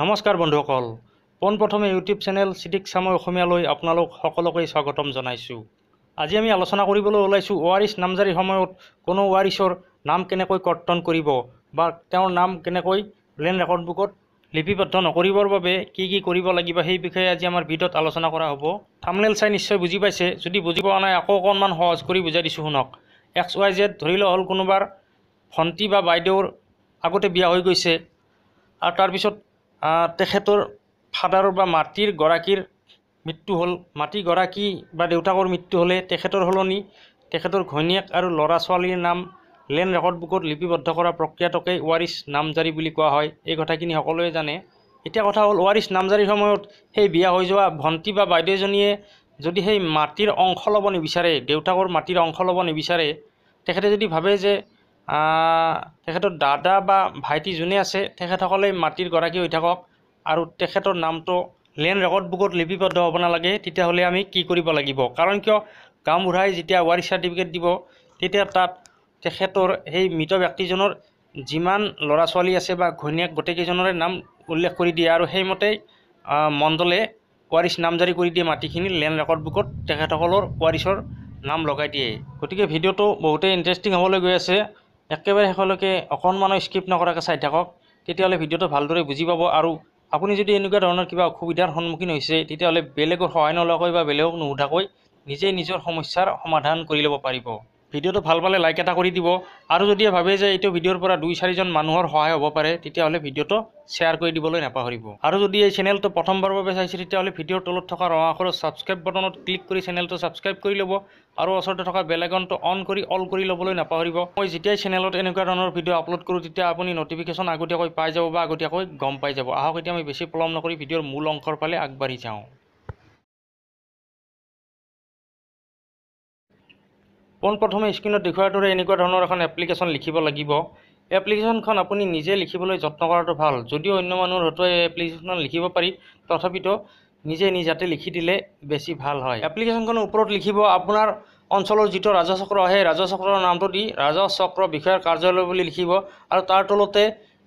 নমস্কাৰ বন্ধুসকল পোনপ্ৰথমে ইউটিউব চেনেল চিটিক চামৈ অসমীয়ালৈ আপোনালোক সকলোকে স্বাগতম জনাইছোঁ আজি আমি আলোচনা কৰিবলৈ ওলাইছোঁ ও আৰ এছ নামজাৰীৰ সময়ত কোনো ও আৰ এছৰ নাম কেনেকৈ কৰ্তন কৰিব বা তেওঁৰ নাম কেনেকৈ লেণ্ড ৰেকৰ্ড বুকত লিপিবদ্ধ নকৰিবৰ বাবে কি কি কৰিব লাগিব সেই বিষয়ে আজি আমাৰ ভিডিঅ'ত আলোচনা কৰা হ'ব থামনেল চাই নিশ্চয় বুজি পাইছে যদি বুজি পোৱা নাই আকৌ অকণমান সহজ কৰি বুজাই দিছোঁ শুনক এক্স ৱাই জেড ধৰি লোৱা হ'ল কোনোবাৰ ভণ্টি বা বাইদেউৰ আগতে বিয়া হৈ গৈছে আৰু তাৰপিছত তেখেতৰ ফাদাৰৰ বা মাটিৰ গৰাকীৰ মৃত্যু হ'ল মাটিগৰাকী বা দেউতাকৰ মৃত্যু হ'লে তেখেতৰ সলনি তেখেতৰ ঘৈণীয়েক আৰু ল'ৰা ছোৱালীৰ নাম লেণ্ড ৰেকৰ্ড বুকত লিপিবদ্ধ কৰা প্ৰক্ৰিয়াটোকে ৱাৰিছ নামজাৰি বুলি কোৱা হয় এই কথাখিনি সকলোৱে জানে এতিয়া কথা হ'ল ৱাৰিছ নামজাৰিৰ সময়ত সেই বিয়া হৈ যোৱা ভণ্টি বা বাইদেউজনীয়ে যদি সেই মাটিৰ অংশ ল'ব নিবিচাৰে দেউতাকৰ মাটিৰ অংশ ল'ব নিবিচাৰে তেখেতে যদি ভাবে যে তেখেতৰ দাদা বা ভাইটি যোনে আছে তেখেতসকলে মাটিৰ গৰাকী হৈ থাকক আৰু তেখেতৰ নামটো লেণ্ড ৰেকৰ্ড বুকত লিপিবদ্ধ হ'ব নালাগে তেতিয়াহ'লে আমি কি কৰিব লাগিব কাৰণ কিয় গাঁওবুঢ়াই যেতিয়া ৱাৰিছ চাৰ্টিফিকেট দিব তেতিয়া তাত তেখেতৰ সেই মৃত ব্যক্তিজনৰ যিমান ল'ৰা ছোৱালী আছে বা ঘৈণীয়েক গোটেইকেইজনৰে নাম উল্লেখ কৰি দিয়ে আৰু সেইমতেই মণ্ডলে ৱাৰিছ জাৰি কৰি দিয়ে মাটিখিনি লেণ্ড ৰেকৰ্ড বুকত তেখেতসকলৰ ৱাৰিছৰ নাম লগাই দিয়ে গতিকে ভিডিঅ'টো বহুতেই ইণ্টাৰেষ্টিং হ'বলৈ গৈ আছে একেবাৰে শেষলৈকে অকণমানো স্কিপ নকৰাকৈ চাই থাকক তেতিয়াহ'লে ভিডিঅ'টো ভালদৰে বুজি পাব আৰু আপুনি যদি এনেকুৱা ধৰণৰ কিবা অসুবিধাৰ সন্মুখীন হৈছে তেতিয়াহ'লে বেলেগৰ সহায় নোলোৱাকৈ বা বেলেগক নুসোধাকৈ নিজেই নিজৰ সমস্যাৰ সমাধান কৰি ল'ব পাৰিব ভিডিঅ'টো ভাল পালে লাইক এটা কৰি দিব আৰু যদি ভাবে যে এইটো ভিডিঅ'ৰ পৰা দুই চাৰিজন মানুহৰ সহায় হ'ব পাৰে তেতিয়াহ'লে ভিডিঅ'টো শ্বেয়াৰ কৰি দিবলৈ নাপাহৰিব আৰু যদি এই চেনেলটো প্ৰথমবাৰৰ বাবে চাইছে তেতিয়াহ'লে ভিডিঅ'ৰ তলত থকা ৰঙা ৰঙাখৰৰ ছাবস্ক্ৰাইব বটনত ক্লিক কৰি চেনেলটো ছাবস্ক্ৰাইব কৰি ল'ব আৰু ওচৰতে থকা বেলেগনটো অন কৰি অল কৰি ল'বলৈ নাপাহৰিব মই যেতিয়াই চেনেলত এনেকুৱা ধৰণৰ ভিডিঅ' আপলোড কৰোঁ তেতিয়া আপুনি ন'টিফিকেশ্যন আগতীয়াকৈ পাই যাব বা আগতীয়াকৈ গম পাই যাব আহক এতিয়া আমি বেছি পলম নকৰি ভিডিঅ'ৰ মূল অংশৰ ফালে আগবাঢ়ি যাওঁ পোনপ্ৰথমে স্ক্ৰীণত দেখুৱাৰ দৰে এনেকুৱা ধৰণৰ এখন এপ্লিকেশ্যন লিখিব লাগিব এপ্লিকেশ্যনখন আপুনি নিজে লিখিবলৈ যত্ন কৰাটো ভাল যদিও অন্য মানুহৰ হয়তো এপ্লিকেশ্যনখন লিখিব পাৰি তথাপিতো নিজে নিজাতে লিখি দিলে বেছি ভাল হয় এপ্লিকেশ্যনখনৰ ওপৰত লিখিব আপোনাৰ অঞ্চলৰ যিটো ৰাজহচক্ৰ সেই ৰাজহচক্ৰৰ নামটো দি ৰাজহচক্ৰ বিষয়াৰ কাৰ্যালয় বুলি লিখিব আৰু তাৰ তলতে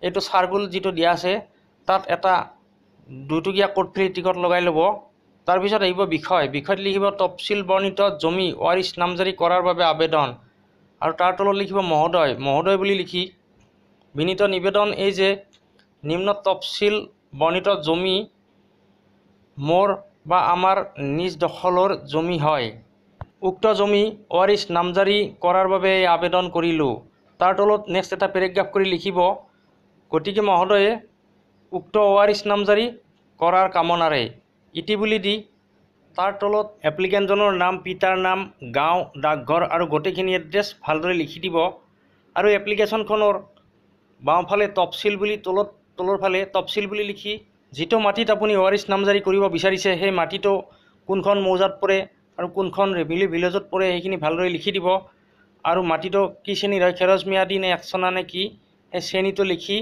এইটো চাৰ্গুল যিটো দিয়া আছে তাত এটা দুটকীয়া কোডফ্ৰী টিকট লগাই ল'ব তাৰপিছত আহিব বিষয় বিষয়ত লিখিব তফচিল বৰ্ণিত জমি ৱাৰিছ নামজাৰি কৰাৰ বাবে আবেদন আৰু তাৰ তলত লিখিব মহোদয় মহোদয় বুলি লিখি বিনীত নিবেদন এই যে নিম্ন তফচিল বৰ্ণিত জমি মোৰ বা আমাৰ নিজ দখলৰ জমি হয় উক্ত জমি ৱাৰিছ নামজাৰি কৰাৰ বাবে এই আবেদন কৰিলোঁ তাৰ তলত নেক্সট এটা পেৰেগ্ৰাফ কৰি লিখিব গতিকে মহোদয়ে উক্ত ৱাৰিছ নামজাৰি কৰাৰ কামনাৰে ইতি বুলি দি তাৰ তলত এপ্লিকেণ্টজনৰ নাম পিতাৰ নাম গাঁও ডাকঘৰ আৰু গোটেইখিনি এড্ৰেছ ভালদৰে লিখি দিব আৰু এপ্লিকেশ্যনখনৰ বাওঁফালে তফচিল বুলি তলত তলৰ ফালে তফচিল বুলি লিখি যিটো মাটিত আপুনি অ আৰ এছ নামজাৰি কৰিব বিচাৰিছে সেই মাটিটো কোনখন মৌজাত পৰে আৰু কোনখন ৰেভিলি ভিলেজত পৰে সেইখিনি ভালদৰে লিখি দিব আৰু মাটিটো কি শ্ৰেণীৰ হয় খেৰজ ম্যাদী নে একচনা নে কি সেই শ্ৰেণীটো লিখি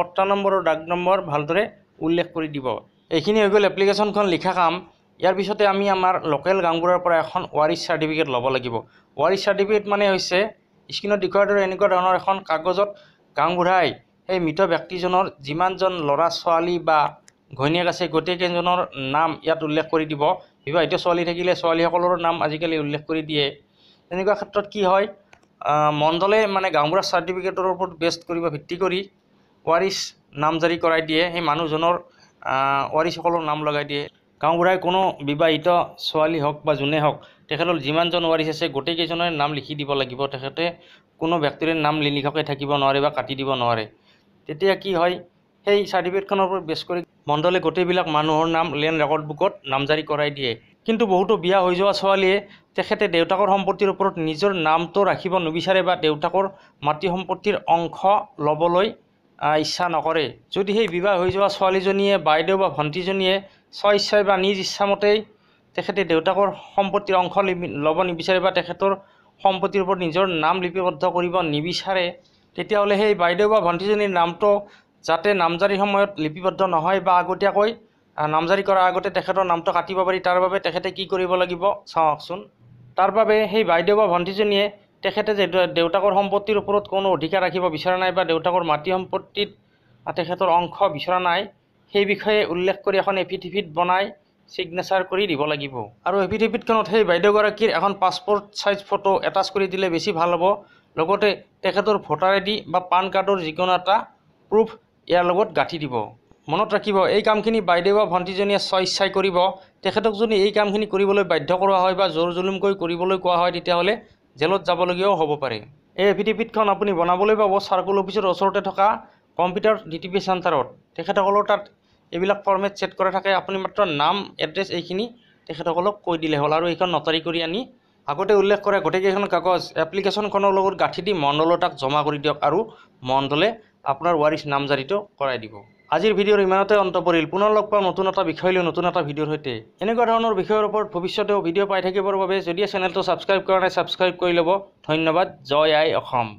পট্টা নম্বৰ আৰু ডাক নম্বৰ ভালদৰে উল্লেখ কৰি দিব এইখিনি হৈ গ'ল এপ্লিকেশ্যনখন লিখা কাম ইয়াৰ পিছতে আমি আমাৰ লোকেল গাঁওবুঢ়াৰ পৰা এখন ৱাৰিছ চাৰ্টিফিকেট ল'ব লাগিব ৱাৰিছ চাৰ্টিফিকেট মানে হৈছে স্ক্ৰীণত দেখুৱাৰ দৰে এনেকুৱা ধৰণৰ এখন কাগজত গাঁওবুঢ়াই সেই মৃত ব্যক্তিজনৰ যিমানজন ল'ৰা ছোৱালী বা ঘৈণীয়েক আছে গোটেইকেইজনৰ নাম ইয়াত উল্লেখ কৰি দিব বিবাহিত ছোৱালী থাকিলে ছোৱালীসকলৰো নাম আজিকালি উল্লেখ কৰি দিয়ে তেনেকুৱা ক্ষেত্ৰত কি হয় মণ্ডলে মানে গাঁওবুঢ়াৰ চাৰ্টিফিকেটৰ ওপৰত বেষ্ট কৰিব ভিত্তি কৰি ৱাৰিছ নাম জাৰি কৰাই দিয়ে সেই মানুহজনৰ ৱাৰীসকলৰ নাম লগাই দিয়ে গাঁওবুঢ়াই কোনো বিবাহিত ছোৱালী হওক বা যোনে হওক তেখেতৰ যিমানজন ৱাৰিছ আছে গোটেইকেইজনৰ নাম লিখি দিব লাগিব তেখেতে কোনো ব্যক্তিৰে নাম নিলিখাকৈ থাকিব নোৱাৰে বা কাটি দিব নোৱাৰে তেতিয়া কি হয় সেই চাৰ্টিফিকেটখনৰ ওপৰত বেছ কৰি মণ্ডলে গোটেইবিলাক মানুহৰ নাম লেণ্ড ৰেকৰ্ড বুকত নামজাৰি কৰাই দিয়ে কিন্তু বহুতো বিয়া হৈ যোৱা ছোৱালীয়ে তেখেতে দেউতাকৰ সম্পত্তিৰ ওপৰত নিজৰ নামটো ৰাখিব নিবিচাৰে বা দেউতাকৰ মাটি সম্পত্তিৰ অংশ ল'বলৈ ইচ্ছা নকৰে যদি সেই বিবাহ হৈ যোৱা ছোৱালীজনীয়ে বাইদেউ বা ভণ্টিজনীয়ে স্ব ইচ্ছাই বা নিজ ইচ্ছামতেই তেখেতে দেউতাকৰ সম্পত্তিৰ অংশ লিপি ল'ব নিবিচাৰে বা তেখেতৰ সম্পত্তিৰ ওপৰত নিজৰ নাম লিপিবদ্ধ কৰিব নিবিচাৰে তেতিয়াহ'লে সেই বাইদেউ বা ভণ্টিজনীৰ নামটো যাতে নামজাৰীৰ সময়ত লিপিবদ্ধ নহয় বা আগতীয়াকৈ নামজাৰি কৰাৰ আগতে তেখেতৰ নামটো কাটিব পাৰি তাৰ বাবে তেখেতে কি কৰিব লাগিব চাওঁকচোন তাৰ বাবে সেই বাইদেউ বা ভণ্টিজনীয়ে তেখেতে দেউতাকৰ সম্পত্তিৰ ওপৰত কোনো অধিকাৰ ৰাখিব বিচৰা নাই বা দেউতাকৰ মাটি সম্পত্তিত তেখেতৰ অংশ বিচৰা নাই সেই বিষয়ে উল্লেখ কৰি এখন এফিডেভিট বনাই ছিগনেচাৰ কৰি দিব লাগিব আৰু এফিডেভিটখনত সেই বাইদেউগৰাকীৰ এখন পাছপৰ্ট ছাইজ ফটো এটাচ কৰি দিলে বেছি ভাল হ'ব লগতে তেখেতৰ ভোটাৰ আই ডি বা পান কাৰ্ডৰ যিকোনো এটা প্ৰুফ ইয়াৰ লগত গাঁঠি দিব মনত ৰাখিব এই কামখিনি বাইদেউ বা ভণ্টিজনীয়ে স্বইচ্ছাই কৰিব তেখেতক যদি এই কামখিনি কৰিবলৈ বাধ্য কৰোৱা হয় বা জোৰ জুলুমকৈ কৰিবলৈ কোৱা হয় তেতিয়াহ'লে জেলত যাবলগীয়াও হ'ব পাৰে এই এফিডেভিটখন আপুনি বনাবলৈ পাব চাৰ্কল অফিচৰ ওচৰতে থকা কম্পিউটাৰ ডি টি পি চেণ্টাৰত তেখেতসকলৰ তাত এইবিলাক ফৰ্মেট চেট কৰা থাকে আপুনি মাত্ৰ নাম এড্ৰেছ এইখিনি তেখেতসকলক কৈ দিলে হ'ল আৰু এইখন নটাৰী কৰি আনি আগতে উল্লেখ কৰে কৰা গোটেইকেইখন কাগজ এপ্লিকেশ্যনখনৰ লগত গাঁঠি দি মণ্ডলৰ তাক জমা কৰি দিয়ক আৰু মণ্ডলে আপোনাৰ ৱাৰিছ নামজাৰিটো কৰাই দিব আজিৰ ভিডিঅ'ৰ ইমানতে অন্ত পৰিল পুনৰ লগ পাম নতুন এটা বিষয় লো নতুন এটা ভিডিঅ'ৰ সৈতে এনেকুৱা ধৰণৰ বিষয়ৰ ওপৰত ভৱিষ্যতেও ভিডিঅ' পাই থাকিবৰ বাবে যদি চেনেলটো ছাবস্ক্ৰাইব কৰা নাই ছাবস্ক্ৰাইব কৰি লব ধন্যবাদ জয় আই অসম